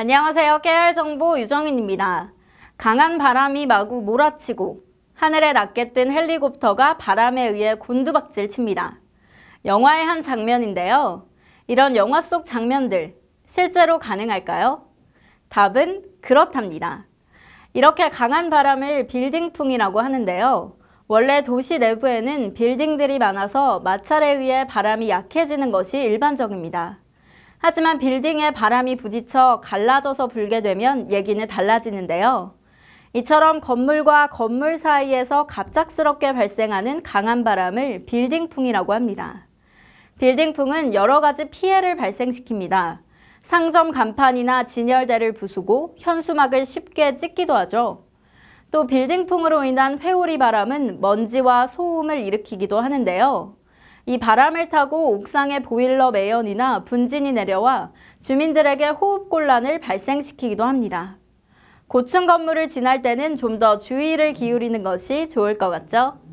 안녕하세요. 깨알정보 유정인입니다. 강한 바람이 마구 몰아치고 하늘에 낮게 뜬 헬리콥터가 바람에 의해 곤두박질 칩니다. 영화의 한 장면인데요. 이런 영화 속 장면들 실제로 가능할까요? 답은 그렇답니다. 이렇게 강한 바람을 빌딩풍이라고 하는데요. 원래 도시 내부에는 빌딩들이 많아서 마찰에 의해 바람이 약해지는 것이 일반적입니다. 하지만 빌딩에 바람이 부딪혀 갈라져서 불게 되면 얘기는 달라지는데요. 이처럼 건물과 건물 사이에서 갑작스럽게 발생하는 강한 바람을 빌딩풍이라고 합니다. 빌딩풍은 여러 가지 피해를 발생시킵니다. 상점 간판이나 진열대를 부수고 현수막을 쉽게 찢기도 하죠. 또 빌딩풍으로 인한 회오리 바람은 먼지와 소음을 일으키기도 하는데요. 이 바람을 타고 옥상의 보일러 매연이나 분진이 내려와 주민들에게 호흡곤란을 발생시키기도 합니다. 고층 건물을 지날 때는 좀 더 주의를 기울이는 것이 좋을 것 같죠?